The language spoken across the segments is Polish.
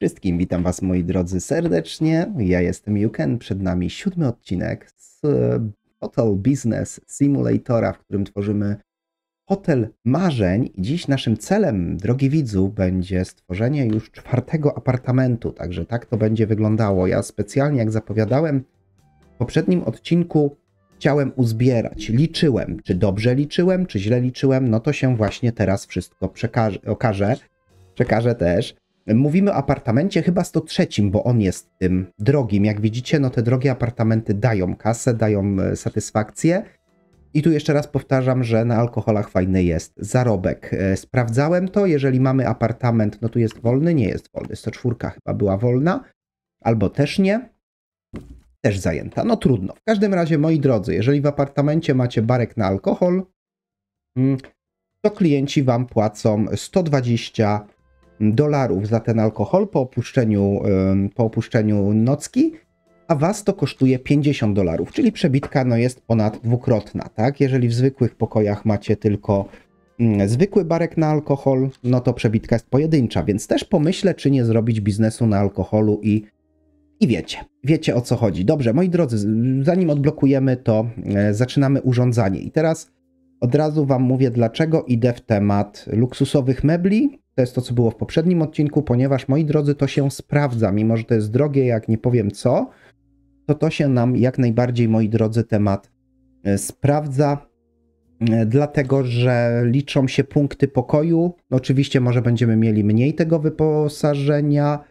Wszystkim witam Was, moi drodzy, serdecznie. Ja jestem Yuken, przed nami siódmy odcinek z e, Hotel Business Simulatora, w którym tworzymy hotel marzeń. dziś naszym celem, drogi widzu, będzie stworzenie już czwartego apartamentu. Także tak to będzie wyglądało. Ja specjalnie, jak zapowiadałem w poprzednim odcinku, chciałem uzbierać. Liczyłem, czy dobrze liczyłem, czy źle liczyłem. No to się właśnie teraz wszystko okaże. Przekażę też. Mówimy o apartamencie chyba 103, bo on jest tym drogim. Jak widzicie, no te drogie apartamenty dają kasę, dają e, satysfakcję. I tu jeszcze raz powtarzam, że na alkoholach fajny jest zarobek. E, sprawdzałem to, jeżeli mamy apartament, no tu jest wolny, nie jest wolny. 104 chyba była wolna, albo też nie. Też zajęta. No trudno. W każdym razie, moi drodzy, jeżeli w apartamencie macie barek na alkohol, mm, to klienci wam płacą 120 dolarów za ten alkohol po opuszczeniu, po opuszczeniu nocki, a was to kosztuje 50 dolarów, czyli przebitka no, jest ponad dwukrotna, tak? Jeżeli w zwykłych pokojach macie tylko mm, zwykły barek na alkohol, no to przebitka jest pojedyncza, więc też pomyślę, czy nie zrobić biznesu na alkoholu i, i wiecie, wiecie o co chodzi. Dobrze, moi drodzy, zanim odblokujemy to, e, zaczynamy urządzanie i teraz od razu wam mówię, dlaczego idę w temat luksusowych mebli, to jest to, co było w poprzednim odcinku, ponieważ moi drodzy, to się sprawdza. Mimo, że to jest drogie, jak nie powiem co, to to się nam jak najbardziej, moi drodzy, temat e, sprawdza. E, dlatego, że liczą się punkty pokoju. No, oczywiście, może będziemy mieli mniej tego wyposażenia,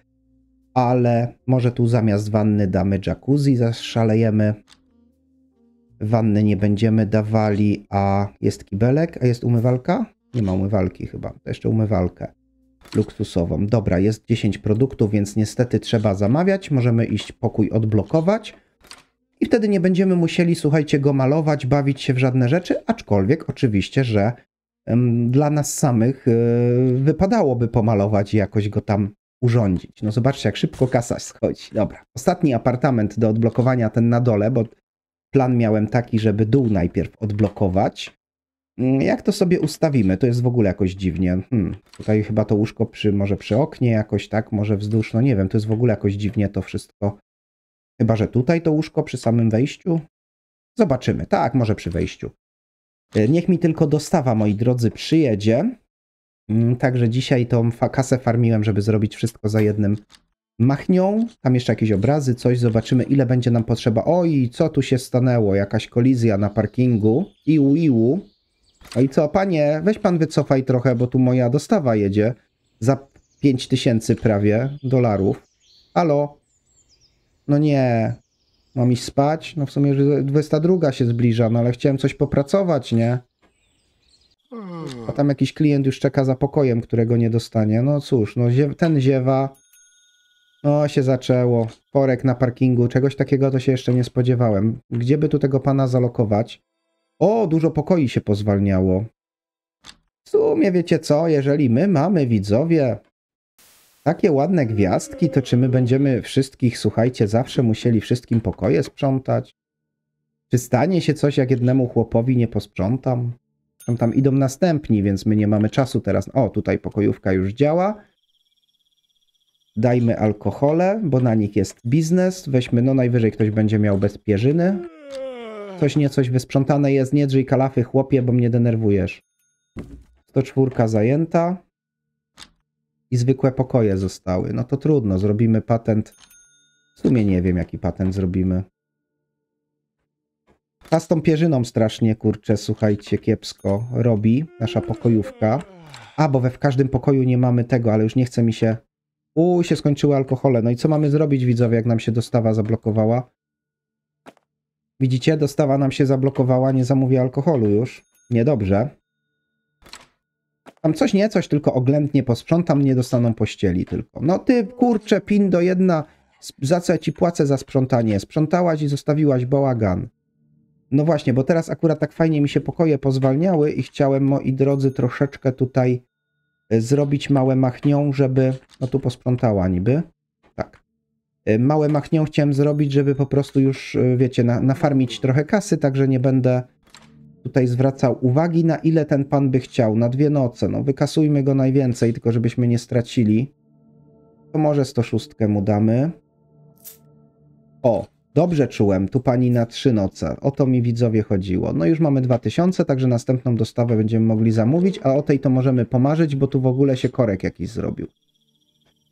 ale może tu zamiast wanny damy jacuzzi, zaszalejemy. Wanny nie będziemy dawali, a jest kibelek, a jest umywalka? Nie ma umywalki chyba, to jeszcze umywalkę luksusową. Dobra, jest 10 produktów, więc niestety trzeba zamawiać. Możemy iść pokój odblokować. I wtedy nie będziemy musieli, słuchajcie, go malować, bawić się w żadne rzeczy, aczkolwiek oczywiście, że ym, dla nas samych yy, wypadałoby pomalować i jakoś go tam urządzić. No zobaczcie, jak szybko kasa schodzi. Dobra, ostatni apartament do odblokowania, ten na dole, bo plan miałem taki, żeby dół najpierw odblokować. Mm, jak to sobie ustawimy? To jest w ogóle jakoś dziwnie. Hmm, tutaj chyba to łóżko przy, może przy oknie jakoś tak, może wzdłuż, no nie wiem. To jest w ogóle jakoś dziwnie to wszystko. Chyba, że tutaj to łóżko przy samym wejściu. Zobaczymy. Tak, może przy wejściu. E, niech mi tylko dostawa, moi drodzy, przyjedzie. Mm, także dzisiaj tą kasę farmiłem, żeby zrobić wszystko za jednym machnią. Tam jeszcze jakieś obrazy, coś. Zobaczymy, ile będzie nam potrzeba. Oj, co tu się stanęło? Jakaś kolizja na parkingu. Iu, iu i co, panie, weź pan wycofaj trochę, bo tu moja dostawa jedzie za 5000 tysięcy prawie dolarów. Alo? No nie, mam iść spać? No w sumie już 22 się zbliża, no ale chciałem coś popracować, nie? A tam jakiś klient już czeka za pokojem, którego nie dostanie. No cóż, no ten ziewa... No się zaczęło. Porek na parkingu, czegoś takiego to się jeszcze nie spodziewałem. Gdzie by tu tego pana zalokować? O, dużo pokoi się pozwalniało. W sumie wiecie co, jeżeli my mamy widzowie takie ładne gwiazdki, to czy my będziemy wszystkich, słuchajcie, zawsze musieli wszystkim pokoje sprzątać? Czy stanie się coś, jak jednemu chłopowi nie posprzątam? Tam, tam idą następni, więc my nie mamy czasu teraz. O, tutaj pokojówka już działa. Dajmy alkohole, bo na nich jest biznes. Weźmy, no najwyżej ktoś będzie miał bez pierzyny. Coś niecoś wysprzątane jest, nie drzyj kalafy chłopie, bo mnie denerwujesz. 104 zajęta. I zwykłe pokoje zostały. No to trudno, zrobimy patent. W sumie nie wiem, jaki patent zrobimy. A z tą pierzyną strasznie, kurczę, słuchajcie, kiepsko robi nasza pokojówka. A, bo we w każdym pokoju nie mamy tego, ale już nie chce mi się... U się skończyły alkohole. No i co mamy zrobić, widzowie, jak nam się dostawa zablokowała? Widzicie, dostawa nam się zablokowała, nie zamówię alkoholu już. Niedobrze. Tam coś nie, coś tylko oględnie posprzątam, nie dostaną pościeli tylko. No ty, kurczę, pin do jedna, za co ja ci płacę za sprzątanie? Sprzątałaś i zostawiłaś bałagan. No właśnie, bo teraz akurat tak fajnie mi się pokoje pozwalniały i chciałem, moi drodzy, troszeczkę tutaj e, zrobić małe machnią, żeby... No tu posprzątała niby. E, małe machnią chciałem zrobić, żeby po prostu już, e, wiecie, na, nafarmić trochę kasy, także nie będę tutaj zwracał uwagi, na ile ten pan by chciał, na dwie noce. No, wykasujmy go najwięcej, tylko żebyśmy nie stracili. To może 106 mu damy. O, dobrze czułem, tu pani na trzy noce. O to mi widzowie chodziło. No już mamy 2000, także następną dostawę będziemy mogli zamówić, a o tej to możemy pomarzyć, bo tu w ogóle się korek jakiś zrobił.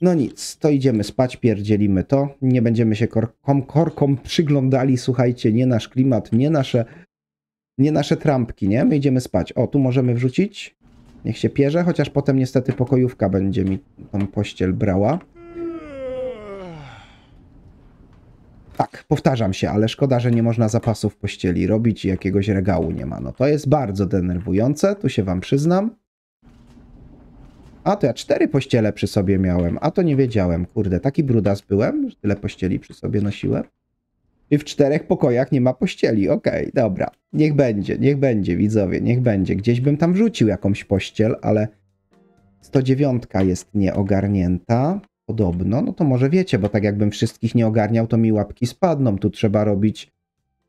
No nic, to idziemy spać, pierdzielimy to. Nie będziemy się korkom, korkom przyglądali, słuchajcie, nie nasz klimat, nie nasze, nie nasze trampki, nie? My idziemy spać. O, tu możemy wrzucić. Niech się pierze, chociaż potem niestety pokojówka będzie mi tą pościel brała. Tak, powtarzam się, ale szkoda, że nie można zapasów pościeli robić i jakiegoś regału nie ma. No to jest bardzo denerwujące, tu się wam przyznam. A to ja cztery pościele przy sobie miałem, a to nie wiedziałem. Kurde, taki brudas byłem, że tyle pościeli przy sobie nosiłem. I w czterech pokojach nie ma pościeli. Okej, okay, dobra. Niech będzie, niech będzie, widzowie, niech będzie. Gdzieś bym tam wrzucił jakąś pościel, ale 109 jest nieogarnięta. Podobno, no to może wiecie, bo tak jakbym wszystkich nie ogarniał, to mi łapki spadną. Tu trzeba robić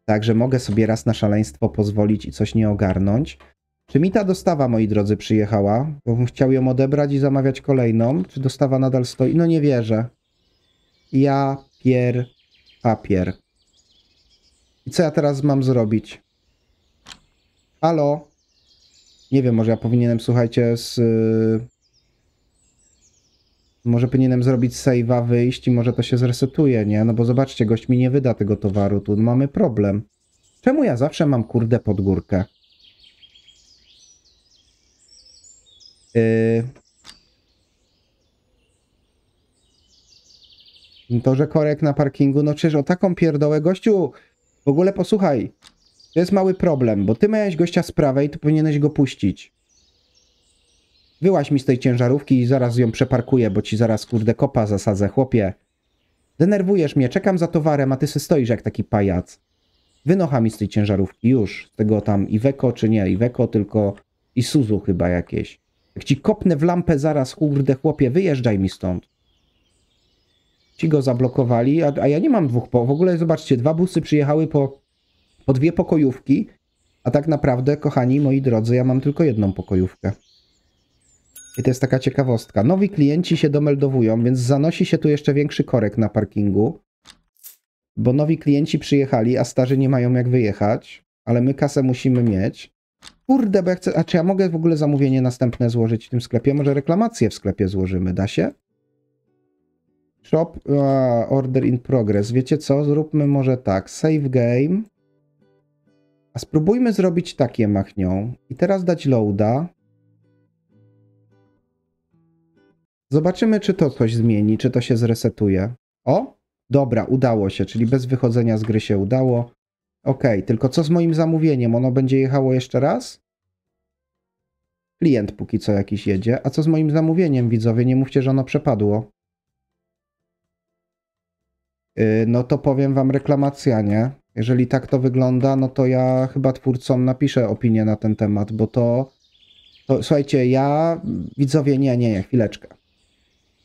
tak, że mogę sobie raz na szaleństwo pozwolić i coś nie ogarnąć. Czy mi ta dostawa, moi drodzy, przyjechała? Bo bym chciał ją odebrać i zamawiać kolejną. Czy dostawa nadal stoi? No nie wierzę. Ja pier papier. I co ja teraz mam zrobić? Halo? Nie wiem, może ja powinienem, słuchajcie, z... Y, może powinienem zrobić save'a, wyjść i może to się zresetuje, nie? No bo zobaczcie, gość mi nie wyda tego towaru, tu no mamy problem. Czemu ja zawsze mam kurde pod górkę? Yy, to, że korek na parkingu, no przecież o taką pierdołę, gościu, w ogóle posłuchaj, to jest mały problem, bo ty miałeś gościa z prawej, to powinieneś go puścić. Wyłaź mi z tej ciężarówki i zaraz ją przeparkuję, bo ci zaraz kurde kopa zasadzę, chłopie. Denerwujesz mnie, czekam za towarem, a ty se stoisz jak taki pajac. Wynocha mi z tej ciężarówki, już. Z tego tam Weko, czy nie, Weko tylko i Suzu chyba jakieś. Jak ci kopnę w lampę zaraz, kurde chłopie, wyjeżdżaj mi stąd. Ci go zablokowali, a, a ja nie mam dwóch po. W ogóle zobaczcie, dwa busy przyjechały po, po dwie pokojówki, a tak naprawdę, kochani moi drodzy, ja mam tylko jedną pokojówkę. I to jest taka ciekawostka. Nowi klienci się domeldowują, więc zanosi się tu jeszcze większy korek na parkingu, bo nowi klienci przyjechali, a starzy nie mają jak wyjechać, ale my kasę musimy mieć kurde, bo ja chcę, a czy ja mogę w ogóle zamówienie następne złożyć w tym sklepie? Może reklamację w sklepie złożymy, da się? Shop, uh, order in progress. Wiecie co? Zróbmy może tak, save game. A spróbujmy zrobić takie machnią. I teraz dać loada. Zobaczymy, czy to coś zmieni, czy to się zresetuje. O, dobra, udało się, czyli bez wychodzenia z gry się udało. Okej, okay, tylko co z moim zamówieniem? Ono będzie jechało jeszcze raz? Klient póki co jakiś jedzie. A co z moim zamówieniem, widzowie? Nie mówcie, że ono przepadło. Yy, no to powiem wam reklamacja, nie? Jeżeli tak to wygląda, no to ja chyba twórcom napiszę opinię na ten temat, bo to... to słuchajcie, ja... Widzowie, nie, nie, nie, chwileczkę.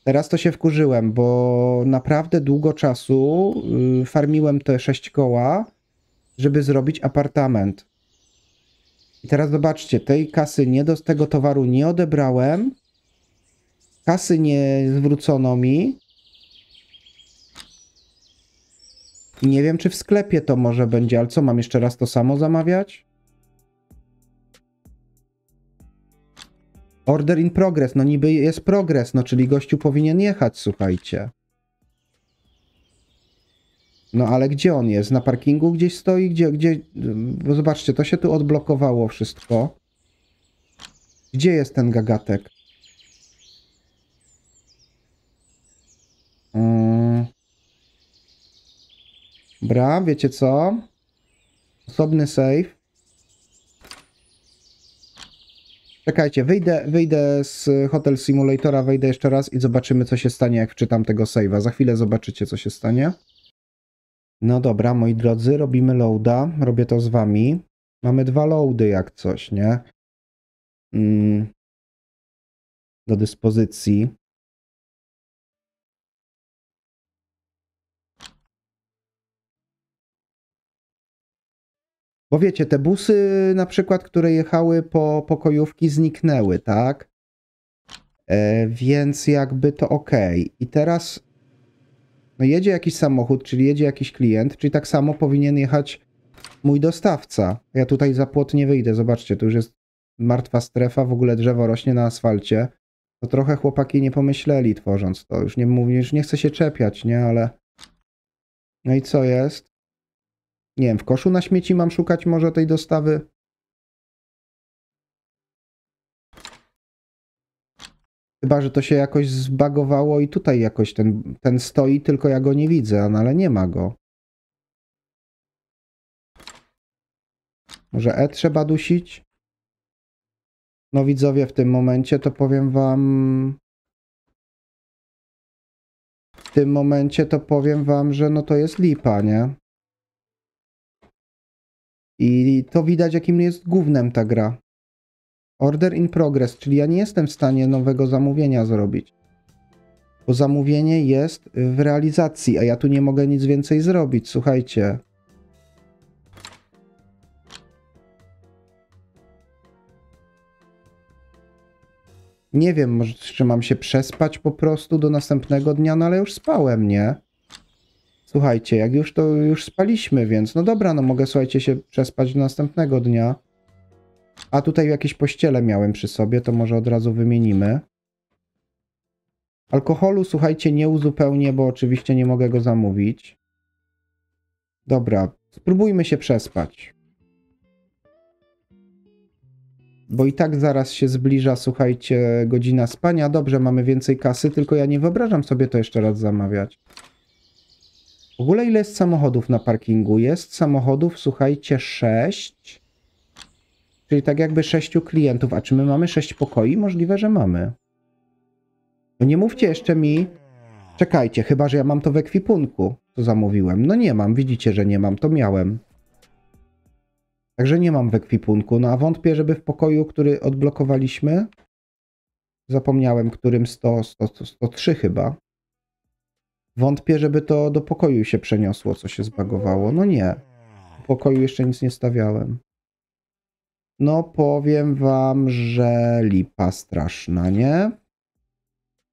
Teraz to się wkurzyłem, bo naprawdę długo czasu yy, farmiłem te sześć koła żeby zrobić apartament. I teraz zobaczcie, tej kasy nie do tego towaru nie odebrałem. Kasy nie zwrócono mi. I nie wiem, czy w sklepie to może będzie, ale co, mam jeszcze raz to samo zamawiać? Order in progress, no niby jest progres, no czyli gościu powinien jechać, słuchajcie. No ale gdzie on jest? Na parkingu gdzieś stoi? Gdzie, gdzie? Bo zobaczcie, to się tu odblokowało wszystko. Gdzie jest ten gagatek? Mm. Bra, wiecie co? Osobny save. Czekajcie, wyjdę, wyjdę z Hotel Simulatora, wejdę jeszcze raz i zobaczymy, co się stanie, jak wczytam tego save'a. Za chwilę zobaczycie, co się stanie. No dobra, moi drodzy, robimy loada. Robię to z wami. Mamy dwa loady jak coś, nie? Mm. Do dyspozycji. Bo wiecie, te busy na przykład, które jechały po pokojówki zniknęły, tak? E, więc jakby to ok. I teraz no jedzie jakiś samochód, czyli jedzie jakiś klient, czyli tak samo powinien jechać mój dostawca. Ja tutaj za płot nie wyjdę, zobaczcie, tu już jest martwa strefa, w ogóle drzewo rośnie na asfalcie. To trochę chłopaki nie pomyśleli tworząc to. Już nie mówię, już nie chcę się czepiać, nie, ale... No i co jest? Nie wiem, w koszu na śmieci mam szukać może tej dostawy? Chyba, że to się jakoś zbagowało i tutaj jakoś ten, ten stoi, tylko ja go nie widzę, ale nie ma go. Może E trzeba dusić? No widzowie, w tym momencie to powiem wam... W tym momencie to powiem wam, że no to jest lipa, nie? I to widać, jakim jest głównym ta gra. Order in progress, czyli ja nie jestem w stanie nowego zamówienia zrobić. Bo zamówienie jest w realizacji, a ja tu nie mogę nic więcej zrobić. Słuchajcie, Nie wiem, może czy mam się przespać po prostu do następnego dnia, no ale już spałem, nie? Słuchajcie, jak już to już spaliśmy, więc no dobra, no mogę słuchajcie się przespać do następnego dnia. A tutaj jakieś pościele miałem przy sobie, to może od razu wymienimy. Alkoholu, słuchajcie, nie uzupełnię, bo oczywiście nie mogę go zamówić. Dobra, spróbujmy się przespać. Bo i tak zaraz się zbliża, słuchajcie, godzina spania. Dobrze, mamy więcej kasy, tylko ja nie wyobrażam sobie to jeszcze raz zamawiać. W ogóle ile jest samochodów na parkingu? Jest samochodów, słuchajcie, 6. Czyli tak jakby sześciu klientów. A czy my mamy sześć pokoi? Możliwe, że mamy. No nie mówcie jeszcze mi, czekajcie, chyba że ja mam to w ekwipunku, co zamówiłem. No nie mam, widzicie, że nie mam, to miałem. Także nie mam w ekwipunku. No a wątpię, żeby w pokoju, który odblokowaliśmy, zapomniałem, którym 100, 100, 103 chyba. Wątpię, żeby to do pokoju się przeniosło, co się zbagowało. No nie. W pokoju jeszcze nic nie stawiałem. No powiem wam, że lipa straszna, nie?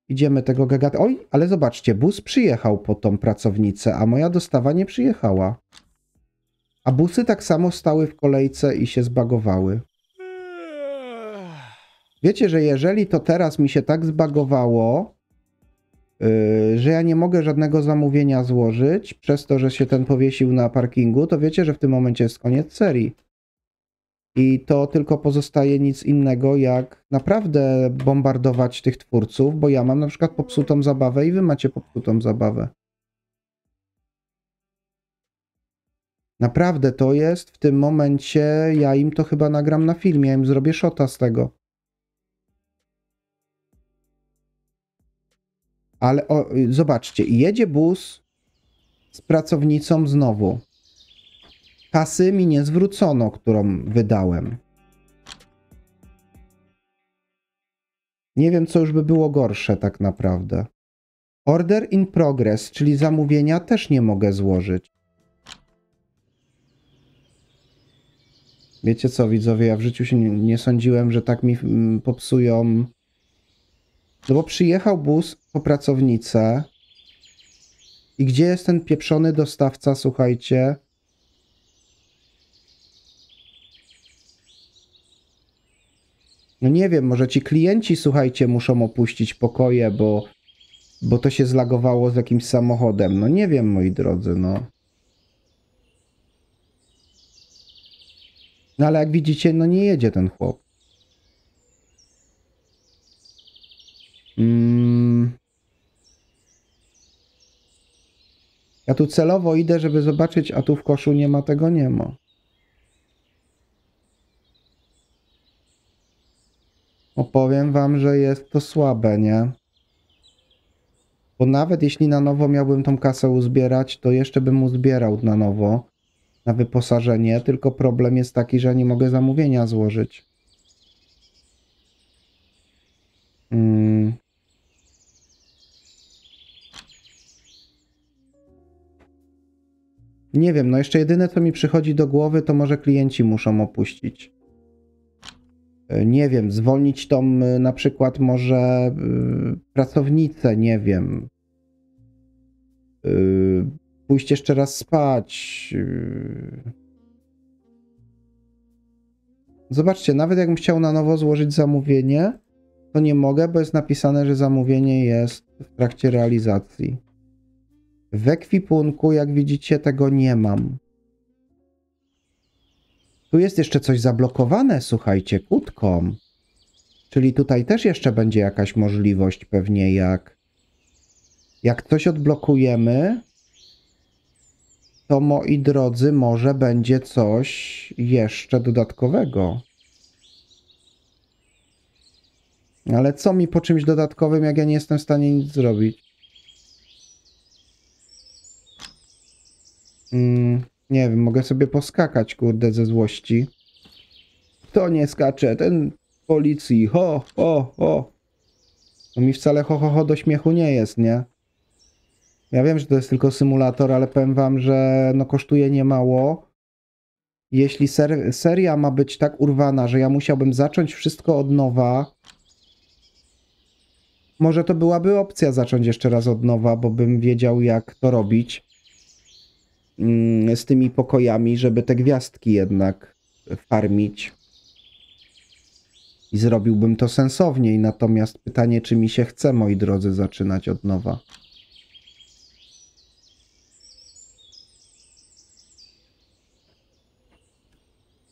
Idziemy tego gagata. Oj, ale zobaczcie, bus przyjechał po tą pracownicę, a moja dostawa nie przyjechała. A busy tak samo stały w kolejce i się zbagowały. Wiecie, że jeżeli to teraz mi się tak zbagowało, yy, że ja nie mogę żadnego zamówienia złożyć, przez to, że się ten powiesił na parkingu, to wiecie, że w tym momencie jest koniec serii. I to tylko pozostaje nic innego, jak naprawdę bombardować tych twórców, bo ja mam na przykład popsutą zabawę i wy macie popsutą zabawę. Naprawdę to jest w tym momencie, ja im to chyba nagram na filmie, ja im zrobię shota z tego. Ale o, zobaczcie, jedzie bus z pracownicą znowu kasy mi nie zwrócono, którą wydałem. Nie wiem, co już by było gorsze tak naprawdę. Order in progress, czyli zamówienia też nie mogę złożyć. Wiecie co, widzowie, ja w życiu się nie, sądziłem, że tak mi mm, popsują. No bo przyjechał bus po pracownicę. I gdzie jest ten pieprzony dostawca, słuchajcie? no nie wiem, może ci klienci, słuchajcie, muszą opuścić pokoje, bo, bo to się zlagowało z jakimś samochodem. No nie wiem, moi drodzy, no. No ale jak widzicie, no nie jedzie ten chłop. Mm. Ja tu celowo idę, żeby zobaczyć, a tu w koszu nie ma tego, nie ma. opowiem wam, że jest to słabe, nie? Bo nawet jeśli na nowo miałbym tą kasę uzbierać, to jeszcze bym uzbierał na nowo na wyposażenie, tylko problem jest taki, że nie mogę zamówienia złożyć. Hmm. Nie wiem, no jeszcze jedyne co mi przychodzi do głowy, to może klienci muszą opuścić nie wiem, zwolnić tą y, na przykład może y, pracownicę, nie wiem, y, pójść jeszcze raz spać. Zobaczcie, nawet jakbym chciał na nowo złożyć zamówienie, to nie mogę, bo jest napisane, że zamówienie jest w trakcie realizacji. W ekwipunku, jak widzicie, tego nie mam. Tu jest jeszcze coś zablokowane, słuchajcie, kutką. Czyli tutaj też jeszcze będzie jakaś możliwość pewnie jak... Jak coś odblokujemy, to moi drodzy, może będzie coś jeszcze dodatkowego. Ale co mi po czymś dodatkowym, jak ja nie jestem w stanie nic zrobić? Hmm. Nie wiem, mogę sobie poskakać, kurde, ze złości. To nie skacze, ten policji, ho, ho, ho. To mi wcale ho, ho, ho do śmiechu nie jest, nie? Ja wiem, że to jest tylko symulator, ale powiem wam, że no kosztuje niemało. Jeśli ser seria ma być tak urwana, że ja musiałbym zacząć wszystko od nowa, może to byłaby opcja zacząć jeszcze raz od nowa, bo bym wiedział jak to robić. Mm, z tymi pokojami, żeby te gwiazdki jednak farmić. I zrobiłbym to sensowniej, natomiast pytanie, czy mi się chce, moi drodzy, zaczynać od nowa.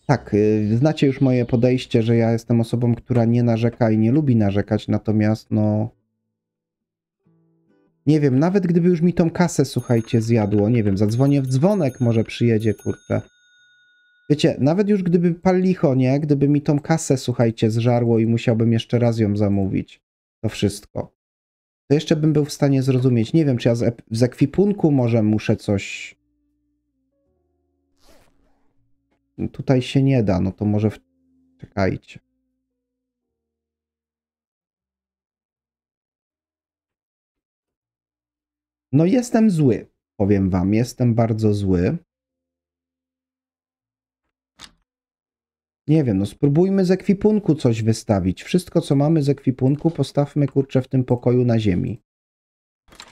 Tak, y, znacie już moje podejście, że ja jestem osobą, która nie narzeka i nie lubi narzekać, natomiast no, nie wiem, nawet gdyby już mi tą kasę, słuchajcie, zjadło, nie wiem, zadzwonię w dzwonek, może przyjedzie, kurczę. Wiecie, nawet już gdyby pal licho, nie? Gdyby mi tą kasę, słuchajcie, zżarło i musiałbym jeszcze raz ją zamówić, to wszystko. To jeszcze bym był w stanie zrozumieć. Nie wiem, czy ja z, z ekwipunku może muszę coś... No tutaj się nie da, no to może... W... Czekajcie. No jestem zły, powiem wam, jestem bardzo zły. Nie wiem, no spróbujmy z ekwipunku coś wystawić. Wszystko, co mamy z ekwipunku, postawmy, kurczę, w tym pokoju na ziemi.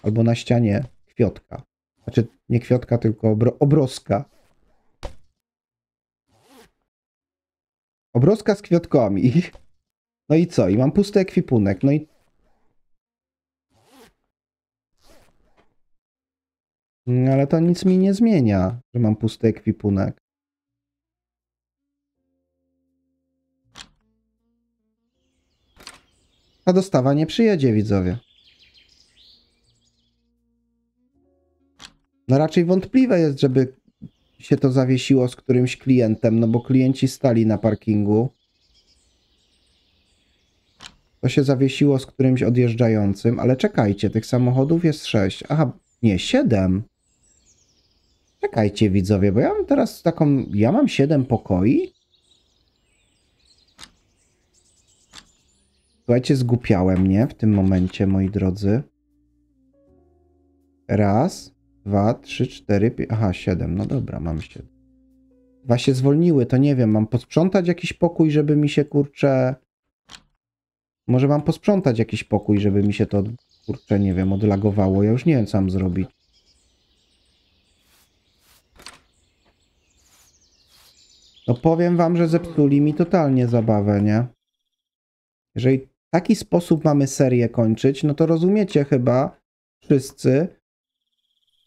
Albo na ścianie kwiotka. Znaczy, nie kwiotka, tylko obro obroska. Obrozka z kwiotkami. No i co? I mam pusty ekwipunek. No i Mm, ale to nic mi nie zmienia, że mam pusty ekwipunek. A dostawa nie przyjedzie, widzowie. No raczej wątpliwe jest, żeby się to zawiesiło z którymś klientem, no bo klienci stali na parkingu. To się zawiesiło z którymś odjeżdżającym, ale czekajcie, tych samochodów jest 6. Aha, nie, 7. Czekajcie widzowie, bo ja mam teraz taką... Ja mam 7 pokoi. Słuchajcie, zgupiałem, nie? W tym momencie, moi drodzy. Raz, dwa, trzy, cztery, pięć... Aha, siedem. No dobra, mam siedem. Dwa się zwolniły, to nie wiem. Mam posprzątać jakiś pokój, żeby mi się, kurczę... Może mam posprzątać jakiś pokój, żeby mi się to, kurczę, nie wiem, odlagowało. Ja już nie wiem, co mam zrobić. No powiem wam, że zepsuli mi totalnie zabawę, nie? Jeżeli w taki sposób mamy serię kończyć, no to rozumiecie chyba wszyscy,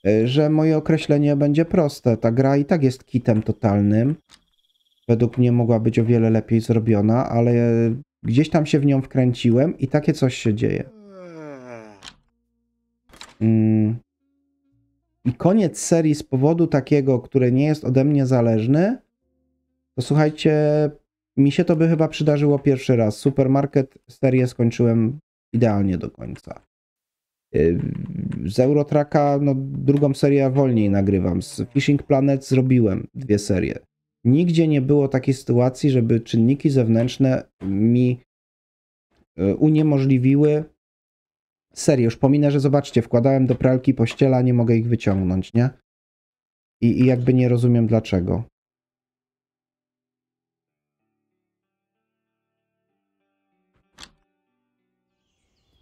y, że moje określenie będzie proste. Ta gra i tak jest kitem totalnym. Według mnie mogła być o wiele lepiej zrobiona, ale gdzieś tam się w nią wkręciłem i takie coś się dzieje. Mm. I koniec serii z powodu takiego, który nie jest ode mnie zależny, to słuchajcie, mi się to by chyba przydarzyło pierwszy raz. Supermarket serię skończyłem idealnie do końca. Yy, z Eurotraka no, drugą serię wolniej nagrywam. Z Fishing Planet zrobiłem dwie serie. Nigdzie nie było takiej sytuacji, żeby czynniki zewnętrzne mi yy, uniemożliwiły serię. Już pominę, że zobaczcie, wkładałem do pralki pościela, nie mogę ich wyciągnąć, nie? I, i jakby nie rozumiem dlaczego.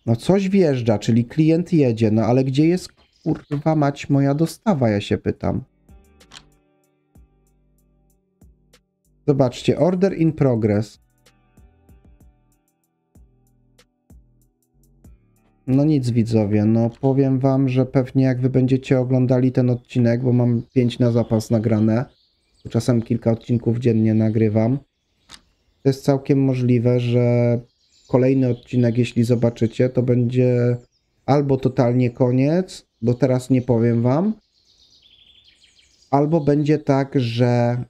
No coś wjeżdża, czyli klient jedzie, no ale gdzie jest kurwa mać moja dostawa, ja się pytam. Zobaczcie, order in progress. No nic widzowie, no powiem wam, że pewnie jak wy będziecie oglądali ten odcinek, bo mam 5 na zapas nagrane, czasem kilka odcinków dziennie nagrywam, to jest całkiem możliwe, że kolejny odcinek, jeśli zobaczycie, to będzie albo totalnie koniec, bo teraz nie powiem wam, albo będzie tak, że,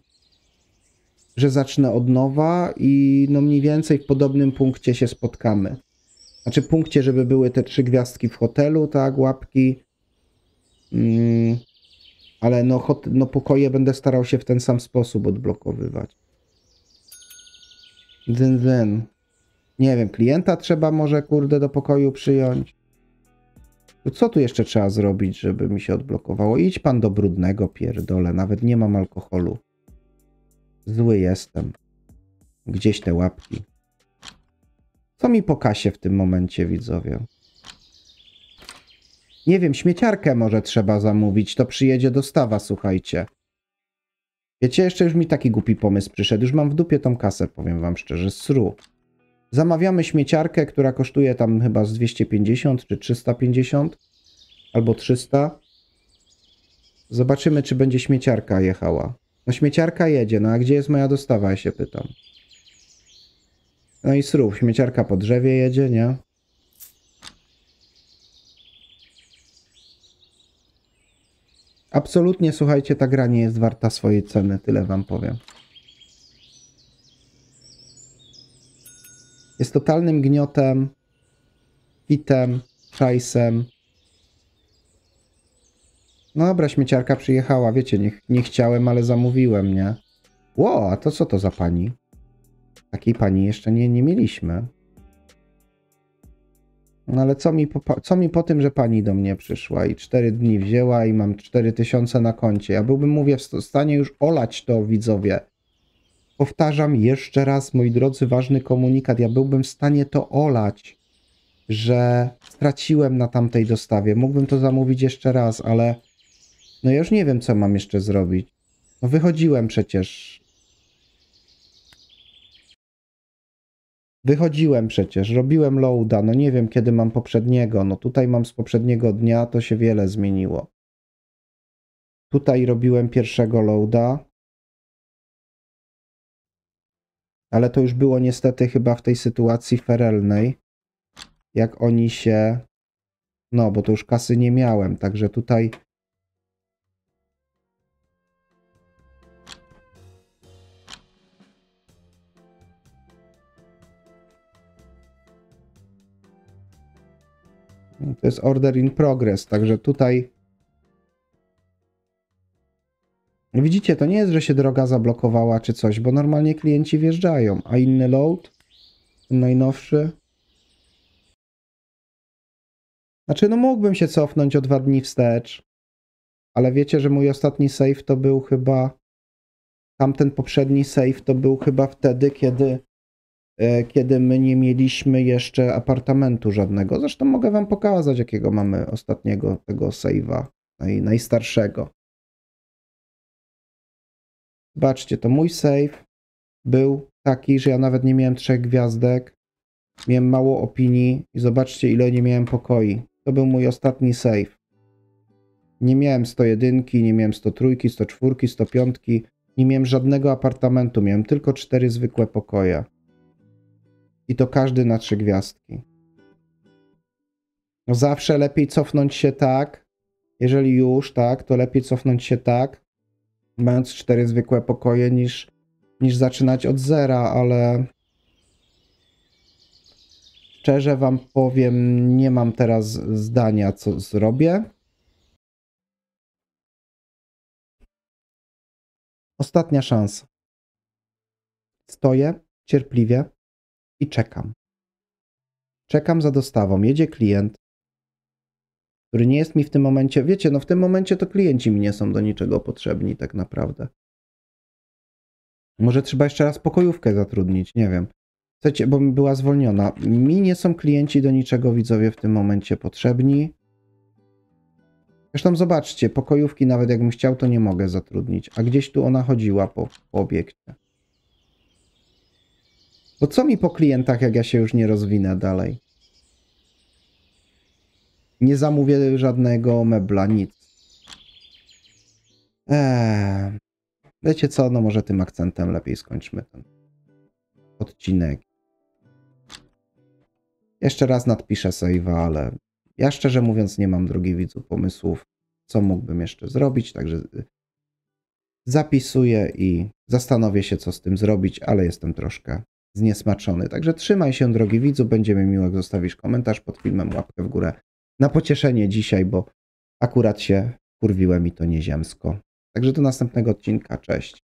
że zacznę od nowa i no mniej więcej w podobnym punkcie się spotkamy. Znaczy punkcie, żeby były te trzy gwiazdki w hotelu, tak, łapki. Mm, ale no, hot, no pokoje będę starał się w ten sam sposób odblokowywać. Dyn, dyn. Nie wiem, klienta trzeba może kurde do pokoju przyjąć. Co tu jeszcze trzeba zrobić, żeby mi się odblokowało? Idź pan do brudnego, pierdolę. Nawet nie mam alkoholu. Zły jestem. Gdzieś te łapki. Co mi kasie w tym momencie, widzowie? Nie wiem, śmieciarkę może trzeba zamówić. To przyjedzie dostawa, słuchajcie. Wiecie, jeszcze już mi taki głupi pomysł przyszedł. Już mam w dupie tą kasę, powiem wam szczerze. Sru. Zamawiamy śmieciarkę, która kosztuje tam chyba z 250 czy 350 albo 300. Zobaczymy, czy będzie śmieciarka jechała. No śmieciarka jedzie, no a gdzie jest moja dostawa, ja się pytam. No i srów, śmieciarka po drzewie jedzie, nie? Absolutnie, słuchajcie, ta gra nie jest warta swojej ceny, tyle wam powiem. jest totalnym gniotem, hitem, hajsem. No dobra, śmieciarka przyjechała, wiecie, nie, nie chciałem, ale zamówiłem, nie? Ło, a to co to za pani? Takiej pani jeszcze nie, nie mieliśmy. No ale co mi, po, co mi po tym, że pani do mnie przyszła i 4 dni wzięła i mam 4000 na koncie? Ja byłbym, mówię, w stanie już olać to widzowie powtarzam jeszcze raz, moi drodzy, ważny komunikat. Ja byłbym w stanie to olać, że straciłem na tamtej dostawie. Mógłbym to zamówić jeszcze raz, ale no ja już nie wiem, co mam jeszcze zrobić. No wychodziłem przecież. Wychodziłem przecież, robiłem loada, no nie wiem kiedy mam poprzedniego, no tutaj mam z poprzedniego dnia, to się wiele zmieniło. Tutaj robiłem pierwszego loada, ale to już było niestety chyba w tej sytuacji ferelnej, jak oni się... No, bo to już kasy nie miałem, także tutaj... Hmm, to jest order in progress, także tutaj Widzicie, to nie jest, że się droga zablokowała czy coś, bo normalnie klienci wjeżdżają, a inny load, najnowszy. Znaczy, no mógłbym się cofnąć o dwa dni wstecz, ale wiecie, że mój ostatni save to był chyba tamten poprzedni save to był chyba wtedy, kiedy, e, kiedy my nie mieliśmy jeszcze apartamentu żadnego. Zresztą mogę wam pokazać, jakiego mamy ostatniego tego save'a, naj, najstarszego. Zobaczcie, to mój save był taki, że ja nawet nie miałem trzech gwiazdek, miałem mało opinii i zobaczcie ile nie miałem pokoi. To był mój ostatni save. Nie miałem 101, nie miałem 103, 104, 105, nie miałem żadnego apartamentu, miałem tylko cztery zwykłe pokoje. I to każdy na trzy gwiazdki. No zawsze lepiej cofnąć się tak, jeżeli już tak, to lepiej cofnąć się tak, mając cztery zwykłe pokoje, niż, niż zaczynać od zera, ale szczerze Wam powiem, nie mam teraz zdania, co zrobię. Ostatnia szansa. Stoję cierpliwie i czekam. Czekam za dostawą. Jedzie klient który nie jest mi w tym momencie, wiecie, no w tym momencie to klienci mi nie są do niczego potrzebni tak naprawdę. Może trzeba jeszcze raz pokojówkę zatrudnić, nie wiem. Chcecie, bo mi była zwolniona. Mi nie są klienci do niczego widzowie w tym momencie potrzebni. Zresztą zobaczcie, pokojówki nawet jakbym chciał, to nie mogę zatrudnić. A gdzieś tu ona chodziła po, po obiekcie. Bo co mi po klientach, jak ja się już nie rozwinę dalej? Nie zamówię żadnego mebla, nic. Eee, wiecie co, no może tym akcentem lepiej skończmy ten odcinek. Jeszcze raz nadpiszę save'a, ale ja szczerze mówiąc nie mam drogi widzu pomysłów, co mógłbym jeszcze zrobić, także y, zapisuję i zastanowię się, co z tym zrobić, ale jestem troszkę zniesmaczony. Także trzymaj się, drogi widzu, będzie mi miło, jak zostawisz komentarz pod filmem, łapkę w górę na pocieszenie dzisiaj, bo akurat się kurwiłem i to nieziemsko. Także do następnego odcinka. Cześć.